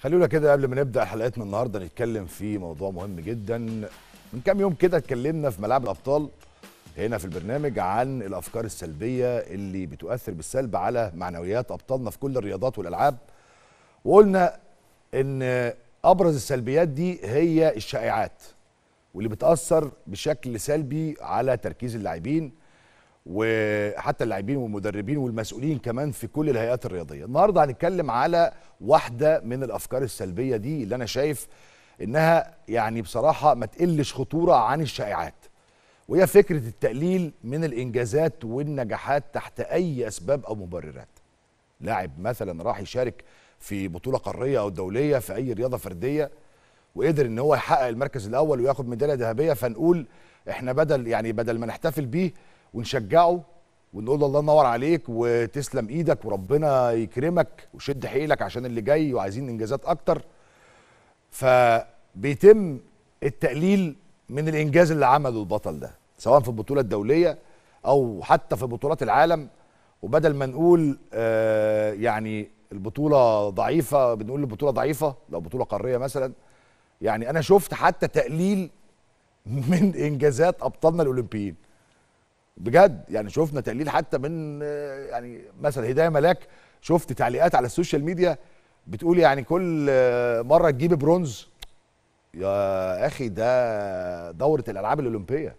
خلونا كده قبل ما نبدا حلقتنا النهارده نتكلم في موضوع مهم جدا من كام يوم كده اتكلمنا في ملعب الابطال هنا في البرنامج عن الافكار السلبيه اللي بتؤثر بالسلب على معنويات ابطالنا في كل الرياضات والالعاب وقلنا ان ابرز السلبيات دي هي الشائعات واللي بتاثر بشكل سلبي على تركيز اللاعبين وحتى اللاعبين والمدربين والمسؤولين كمان في كل الهيئات الرياضيه النهارده هنتكلم على واحده من الافكار السلبيه دي اللي انا شايف انها يعني بصراحه ما تقلش خطوره عن الشائعات وهي فكره التقليل من الانجازات والنجاحات تحت اي اسباب او مبررات لاعب مثلا راح يشارك في بطوله قاريه او دوليه في اي رياضه فرديه وقدر ان هو يحقق المركز الاول وياخد ميداليه ذهبيه فنقول احنا بدل يعني بدل ما نحتفل بيه ونشجعه ونقول له الله ينور عليك وتسلم ايدك وربنا يكرمك وشد حيلك عشان اللي جاي وعايزين انجازات اكتر فبيتم التقليل من الانجاز اللي عمله البطل ده سواء في البطوله الدوليه او حتى في بطولات العالم وبدل ما نقول آه يعني البطوله ضعيفه بنقول البطوله ضعيفه لو بطوله قاريه مثلا يعني انا شفت حتى تقليل من انجازات ابطالنا الاولمبيين بجد يعني شفنا تقليل حتى من يعني مثلا هدايه ملاك شفت تعليقات على السوشيال ميديا بتقول يعني كل مره تجيب برونز يا اخي ده دوره الالعاب الاولمبيه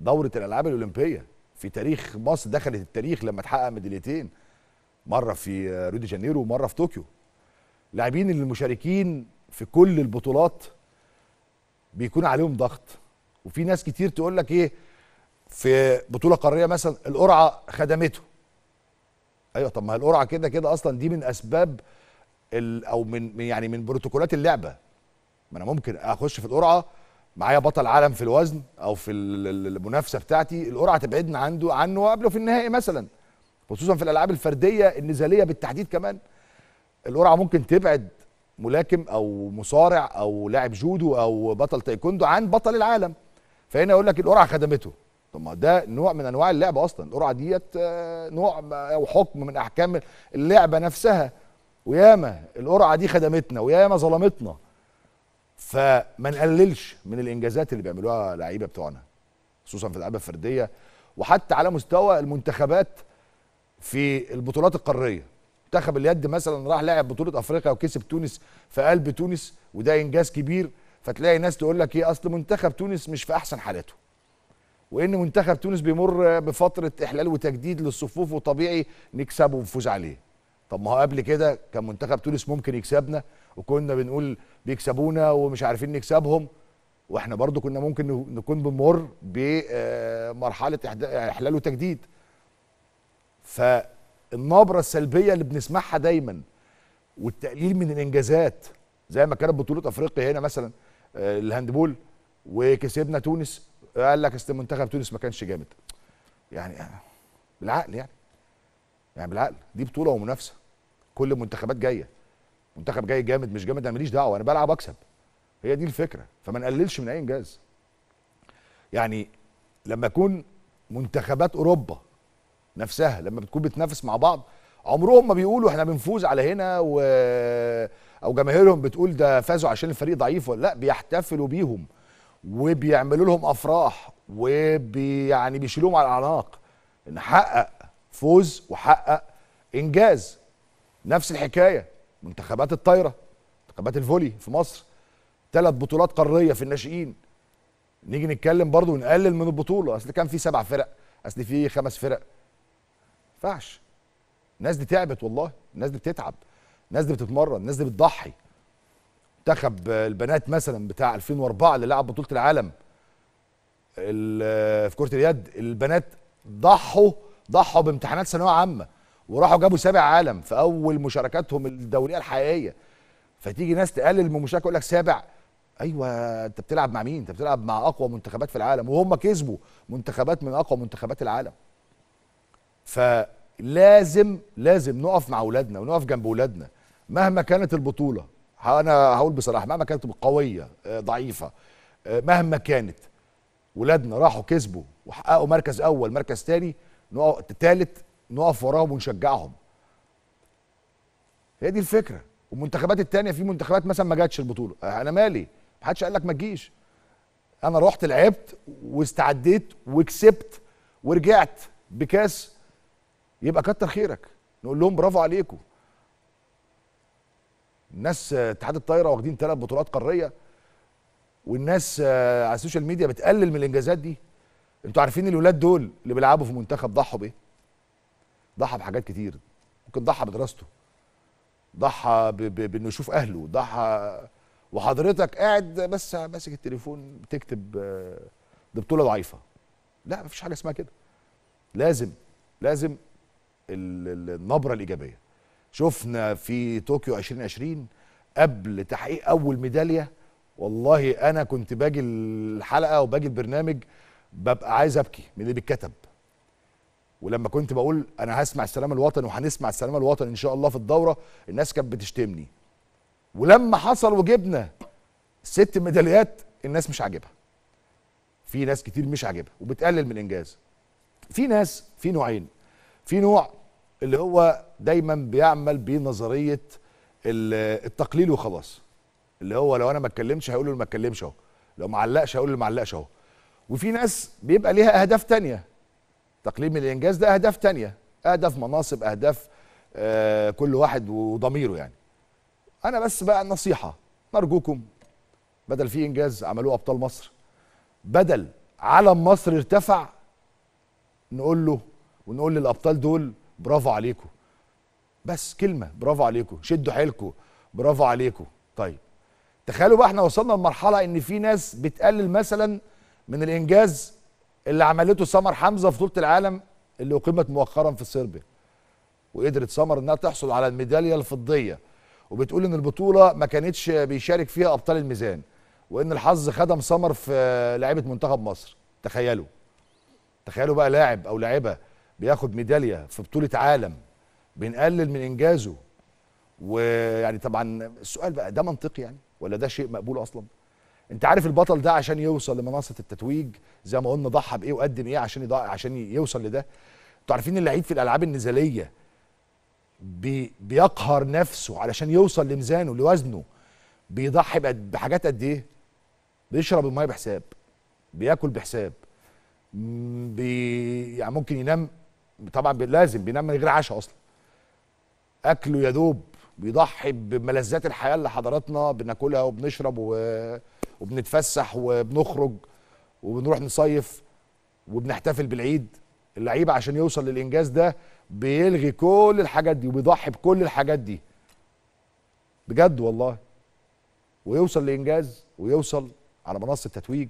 دوره الالعاب الاولمبيه في تاريخ مصر دخلت التاريخ لما تحقق ميداليتين مره في ريو دي جانيرو ومره في طوكيو لاعبين المشاركين في كل البطولات بيكون عليهم ضغط وفي ناس كتير تقول لك ايه في بطوله قاريه مثلا القرعه خدمته ايوه طب ما القرعه كده كده اصلا دي من اسباب او من يعني من بروتوكولات اللعبه ما انا ممكن اخش في القرعه معايا بطل عالم في الوزن او في المنافسه بتاعتي القرعه تبعدني عنده عنه وقبله في النهائي مثلا خصوصا في الالعاب الفرديه النزاليه بالتحديد كمان القرعه ممكن تبعد ملاكم او مصارع او لاعب جودو او بطل تايكوندو عن بطل العالم فهنا يقول لك القرعه خدمته طب ما ده نوع من انواع اللعبه اصلا القرعه ديت آه، نوع او حكم من احكام اللعبه نفسها وياما القرعه دي خدمتنا وياما ظلمتنا فما نقللش من الانجازات اللي بيعملوها لعيبه بتوعنا خصوصا في الالعاب الفرديه وحتى على مستوى المنتخبات في البطولات القاريه منتخب اليد مثلا راح لعب بطوله افريقيا وكسب تونس في قلب تونس وده انجاز كبير فتلاقي ناس تقول لك ايه اصل منتخب تونس مش في احسن حالاته وان منتخب تونس بيمر بفتره احلال وتجديد للصفوف وطبيعي نكسبه ونفوز عليه طب ما هو قبل كده كان منتخب تونس ممكن يكسبنا وكنا بنقول بيكسبونا ومش عارفين نكسبهم واحنا برضو كنا ممكن نكون بنمر بمرحله آه، احلال وتجديد فالنبره السلبيه اللي بنسمعها دايما والتقليل من الانجازات زي ما كانت بطوله افريقيا هنا مثلا آه، الهاندبول وكسبنا تونس قال لك اصل منتخب تونس ما كانش جامد يعني بالعقل يعني يعني بالعقل دي بطوله ومنافسه كل المنتخبات جايه منتخب جاي جامد مش جامد انا ماليش دعوه انا بلعب اكسب هي دي الفكره فما نقللش من اي انجاز يعني لما يكون منتخبات اوروبا نفسها لما بتكون بتنافس مع بعض عمرهم ما بيقولوا احنا بنفوز على هنا و... او جماهيرهم بتقول ده فازوا عشان الفريق ضعيف ولا لا بيحتفلوا بيهم وبيعملوا لهم افراح وبي يعني بيشيلوهم على الاعناق ان حقق فوز وحقق انجاز نفس الحكايه منتخبات الطايره منتخبات الفولي في مصر ثلاث بطولات قاريه في الناشئين نيجي نتكلم برضو ونقلل من البطوله اصل كان في سبع فرق اصل في خمس فرق ينفعش الناس دي تعبت والله الناس دي بتتعب الناس دي بتتمرن الناس دي بتضحي منتخب البنات مثلا بتاع 2004 اللي لعب بطوله العالم في كره اليد البنات ضحوا ضحوا بامتحانات ثانويه عامه وراحوا جابوا سابع عالم في اول مشاركاتهم الدوليه الحقيقيه فتيجي ناس تقلل من المشاركه يقول لك سابع ايوه انت بتلعب مع مين؟ انت بتلعب مع اقوى منتخبات في العالم وهم كسبوا منتخبات من اقوى منتخبات العالم. فلازم لازم نقف مع اولادنا ونقف جنب اولادنا مهما كانت البطوله انا هقول بصراحه مهما كانت قويه آه، ضعيفه آه، مهما كانت ولادنا راحوا كسبوا وحققوا مركز اول مركز تاني نقف تالت نقف وراهم ونشجعهم هي دي الفكره والمنتخبات التانيه في منتخبات مثلا ما جاتش البطوله آه، انا مالي محدش قال لك ما تجيش انا رحت لعبت واستعديت وكسبت ورجعت بكاس يبقى كتر خيرك نقول لهم برافو عليكم الناس آه، اتحاد الطايره واخدين ثلاث بطولات قاريه والناس آه، على السوشيال ميديا بتقلل من الانجازات دي انتوا عارفين الولاد دول اللي بيلعبوا في منتخب ضحوا بايه ضحى بحاجات كتير ممكن ضحى بدراسته ضحى بانه يشوف اهله ضحى وحضرتك قاعد بس ماسك التليفون بتكتب دي آه، بطوله ضعيفه لا مفيش حاجه اسمها كده لازم لازم النبره الايجابيه شفنا في طوكيو 2020 قبل تحقيق اول ميداليه والله انا كنت باجي الحلقه وباجي البرنامج ببقى عايز ابكي من اللي بيتكتب ولما كنت بقول انا هسمع السلام الوطني وهنسمع السلام الوطني ان شاء الله في الدوره الناس كانت بتشتمني ولما حصل وجبنا ست ميداليات الناس مش عاجبها في ناس كتير مش عاجبها وبتقلل من الانجاز في ناس في نوعين في نوع اللي هو دايما بيعمل بنظريه التقليل وخلاص اللي هو لو انا ما اتكلمش هيقولوا ما اتكلمش اهو لو ما علقش هيقولوا ما علقش اهو وفي ناس بيبقى ليها اهداف تانية تقليل من الانجاز ده اهداف تانية اهداف مناصب اهداف آه كل واحد وضميره يعني انا بس بقى النصيحه نرجوكم بدل في انجاز عملوه ابطال مصر بدل علم مصر ارتفع نقول له ونقول للابطال دول برافو عليكم بس كلمه برافو عليكم شدوا حيلكم برافو عليكم طيب تخيلوا بقى احنا وصلنا لمرحله ان في ناس بتقلل مثلا من الانجاز اللي عملته سمر حمزه في بطوله العالم اللي اقيمت مؤخرا في صربيا وقدرت سمر انها تحصل على الميداليه الفضيه وبتقول ان البطوله ما كانتش بيشارك فيها ابطال الميزان وان الحظ خدم سمر في لعيبه منتخب مصر تخيلوا تخيلوا بقى لاعب او لاعبه بياخد ميداليه في بطوله عالم بنقلل من انجازه ويعني طبعا السؤال بقى ده منطقي يعني ولا ده شيء مقبول اصلا انت عارف البطل ده عشان يوصل لمنصه التتويج زي ما قلنا ضحى بايه وقدم ايه عشان يضع عشان يوصل لده انتوا عارفين اللعيب في الالعاب النزاليه بي بيقهر نفسه علشان يوصل لميزانه لوزنه بيضحي بحاجات قد ايه بيشرب الميه بحساب بياكل بحساب بي يعني ممكن ينام طبعا لازم بينام من غير عشاء اصلا اكله يا دوب بيضحي بملذات الحياه اللي حضراتنا بناكلها وبنشرب و... وبنتفسح وبنخرج وبنروح نصيف وبنحتفل بالعيد اللعيب عشان يوصل للانجاز ده بيلغي كل الحاجات دي وبيضحي بكل الحاجات دي بجد والله ويوصل لانجاز ويوصل على منصه تتويج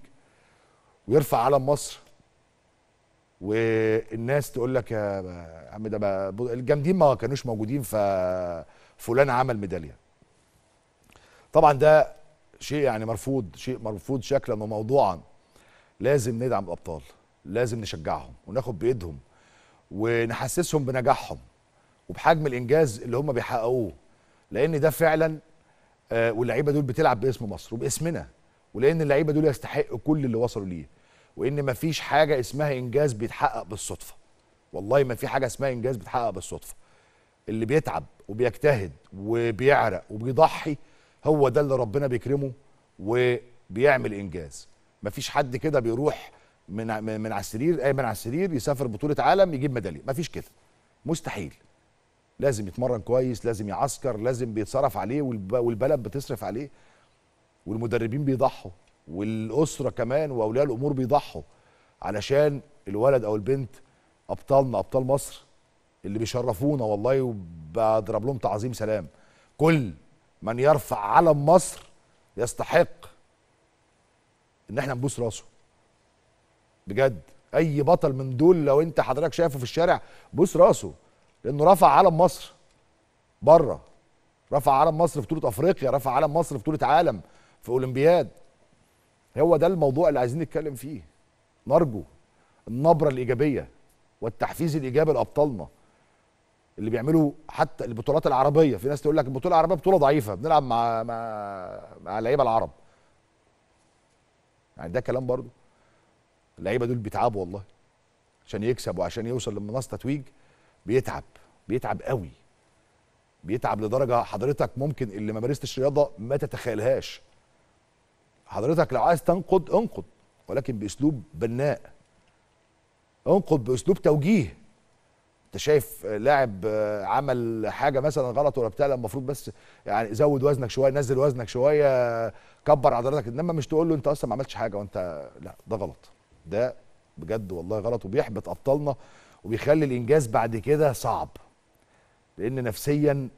ويرفع علم مصر والناس تقول لك يا عم ده الجامدين ما كانوش موجودين ففلان عمل ميداليه طبعا ده شيء يعني مرفوض شيء مرفوض شكلا وموضوعا لازم ندعم الابطال لازم نشجعهم وناخد بايدهم ونحسسهم بنجاحهم وبحجم الانجاز اللي هم بيحققوه لان ده فعلا آه، واللعيبه دول بتلعب باسم مصر وباسمنا ولان اللعيبه دول يستحقوا كل اللي وصلوا ليه وان ما فيش حاجه اسمها انجاز بيتحقق بالصدفه والله ما في حاجه اسمها انجاز بيتحقق بالصدفه اللي بيتعب وبيجتهد وبيعرق وبيضحي هو ده اللي ربنا بيكرمه وبيعمل انجاز مفيش حد كده بيروح من من على السرير آه، من على السرير يسافر بطوله عالم يجيب ميداليه مفيش كده مستحيل لازم يتمرن كويس لازم يعسكر لازم بيتصرف عليه والبلد بتصرف عليه والمدربين بيضحوا والاسره كمان واولياء الامور بيضحوا علشان الولد او البنت ابطالنا ابطال مصر اللي بيشرفونا والله وبضرب لهم تعظيم سلام كل من يرفع علم مصر يستحق ان احنا نبوس راسه بجد اي بطل من دول لو انت حضرتك شايفه في الشارع بوس راسه لانه رفع علم مصر بره رفع علم مصر في بطوله افريقيا رفع علم مصر في بطوله عالم في اولمبياد هو ده الموضوع اللي عايزين نتكلم فيه نرجو النبره الايجابيه والتحفيز الايجابي لابطالنا اللي بيعملوا حتى البطولات العربيه في ناس تقول لك البطوله العربيه بطوله ضعيفه بنلعب مع مع مع اللعيبه العرب يعني ده كلام برضه اللعيبه دول بيتعبوا والله عشان يكسب وعشان يوصل لمنصه تتويج بيتعب بيتعب قوي بيتعب لدرجه حضرتك ممكن اللي ما مارستش رياضه ما تتخيلهاش حضرتك لو عايز تنقد انقد ولكن باسلوب بناء انقد باسلوب توجيه انت شايف لاعب عمل حاجه مثلا غلط ولا بتاع المفروض بس يعني زود وزنك شويه نزل وزنك شويه كبر عضلاتك انما مش تقول له انت اصلا ما عملتش حاجه وانت لا ده غلط ده بجد والله غلط وبيحبط ابطالنا وبيخلي الانجاز بعد كده صعب لان نفسيا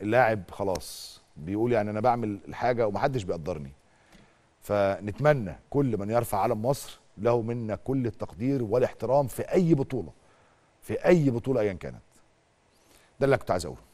اللاعب خلاص بيقول يعني انا بعمل الحاجه ومحدش بيقدرني فنتمنى كل من يرفع علم مصر له منا كل التقدير والاحترام في اي بطوله في اي بطوله ايا كانت ده اللي كنت عايز اقوله